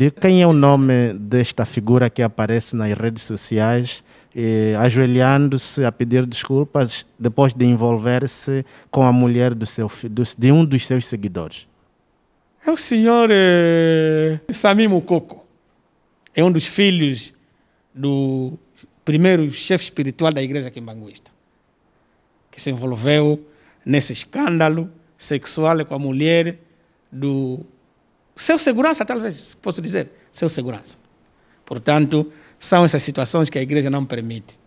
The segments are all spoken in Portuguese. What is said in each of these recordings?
de quem é o nome desta figura que aparece nas redes sociais, eh, ajoelhando-se a pedir desculpas depois de envolver-se com a mulher do seu, do, de um dos seus seguidores? É o senhor eh, Sami Mukoko. É um dos filhos do primeiro chefe espiritual da igreja quimbanguista, que se envolveu nesse escândalo sexual com a mulher do seu segurança, talvez, posso dizer, seu segurança. Portanto, são essas situações que a igreja não permite.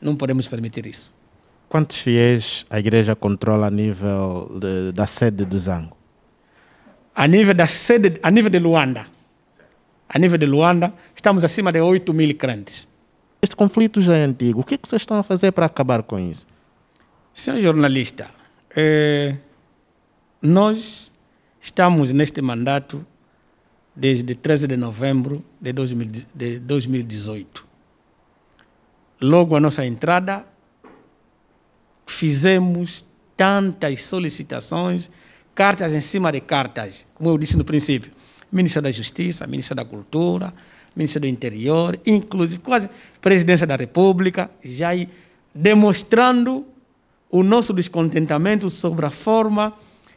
Não podemos permitir isso. Quantos fiéis a igreja controla a nível de, da sede do Zango? A nível da sede, a nível de Luanda. A nível de Luanda, estamos acima de 8 mil crentes. Este conflito já é antigo. O que, é que vocês estão a fazer para acabar com isso? Senhor jornalista, eh, nós estamos neste mandato desde 13 de novembro de 2018. Logo à nossa entrada, fizemos tantas solicitações, cartas em cima de cartas, como eu disse no princípio, Ministério da Justiça, Ministério da Cultura, Ministério do Interior, inclusive quase Presidência da República, já demonstrando o nosso descontentamento sobre a forma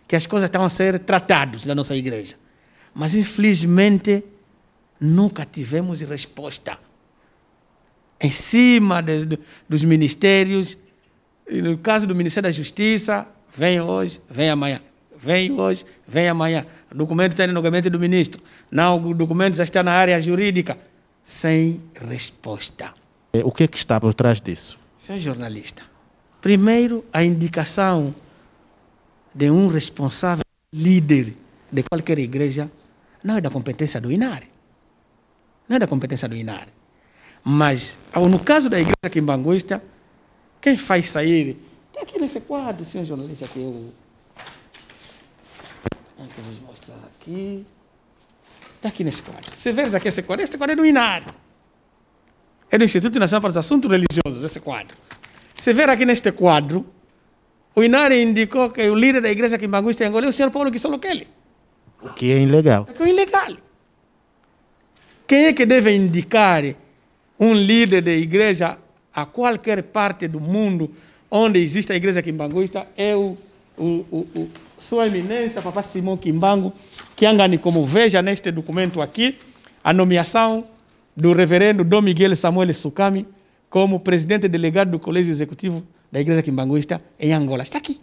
que as coisas estão a ser tratadas na nossa igreja. Mas infelizmente nunca tivemos resposta. Em cima de, de, dos ministérios, no caso do Ministério da Justiça, vem hoje, vem amanhã. Vem hoje, vem amanhã. O documento está no gabinete do ministro. Não, o documento já está na área jurídica. Sem resposta. É, o que, é que está por trás disso? Senhor jornalista, primeiro a indicação de um responsável líder de qualquer igreja não é da competência do INARE. Não é da competência do INARE. Mas, no caso da igreja quimbanguista, quem faz sair. Tem aqui nesse quadro, senhor jornalista, que eu. É que eu mostrar aqui. Está aqui nesse quadro. Se vês aqui esse quadro, esse quadro é do INARE. É do Instituto Nacional para os Assuntos Religiosos, esse quadro. Se ver aqui neste quadro, o Inari indicou que o líder da igreja quimbanguista em Angola é o senhor Paulo Kisolo Kelly. O que é ilegal. O é que é ilegal. Quem é que deve indicar um líder de igreja a qualquer parte do mundo onde existe a igreja quimbanguista é o, o, o, o Sua Eminência, Papa Simão Kimbangu, que angani como veja neste documento aqui, a nomeação do reverendo Dom Miguel Samuel Sukami como presidente delegado do Colégio Executivo da Igreja Quimbanguista é em Angola. Está aqui.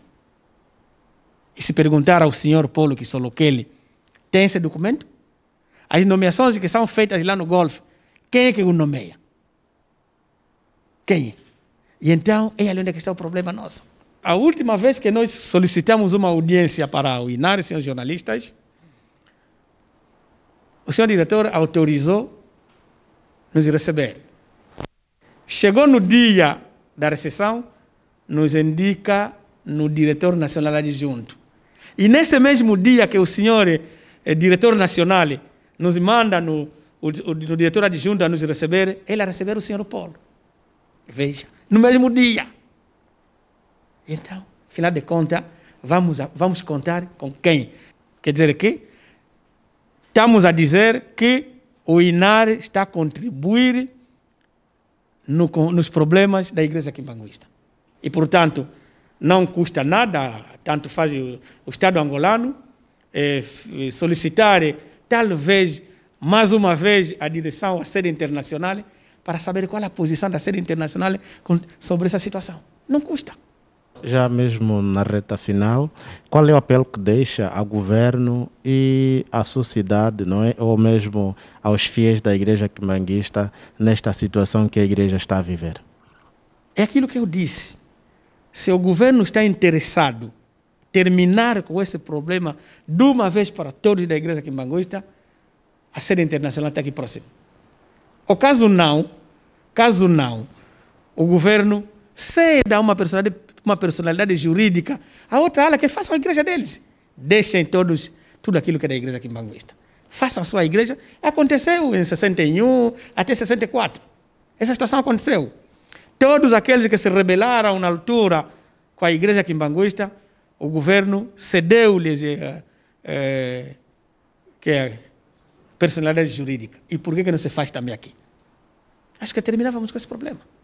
E se perguntar ao senhor Paulo Kisoloquele, tem esse documento? As nomeações que são feitas lá no Golfo, quem é que o nomeia? Quem? É? E então é ali onde é está o problema nosso. A última vez que nós solicitamos uma audiência para o INAR, senhores jornalistas, o senhor diretor autorizou nos receber. Chegou no dia da recessão, nos indica no diretor nacional adjunto. E nesse mesmo dia que o senhor o eh, diretor nacional nos manda no, o, o, no diretor adjunto a nos receber, ele a receber o senhor Paulo. Veja, no mesmo dia. Então, afinal de contas, vamos, vamos contar com quem? Quer dizer que estamos a dizer que o INAR está a contribuir no, nos problemas da igreja quimbanguista. E, portanto, não custa nada, tanto faz o, o Estado angolano, eh, eh, solicitar, talvez, mais uma vez, a direção, à sede internacional, para saber qual a posição da sede internacional sobre essa situação. Não custa. Já mesmo na reta final, qual é o apelo que deixa ao governo e à sociedade, não é? ou mesmo aos fiéis da igreja manguista nesta situação que a igreja está a viver? É aquilo que eu disse. Se o governo está interessado terminar com esse problema de uma vez para todos da igreja quimbanguista, a sede internacional está aqui próximo. O caso não, caso não, o governo ceda uma personalidade, uma personalidade jurídica a outra ala que faça a igreja deles. Deixem todos tudo aquilo que é da igreja aqui Mangusta. Façam a sua igreja. Aconteceu em 61 até 64. Essa situação aconteceu. Todos aqueles que se rebelaram na altura com a igreja quimbanguista o governo cedeu-lhes a, eh, eh, que a é personalidade jurídica. E por que, que não se faz também aqui? Acho que terminávamos com esse problema.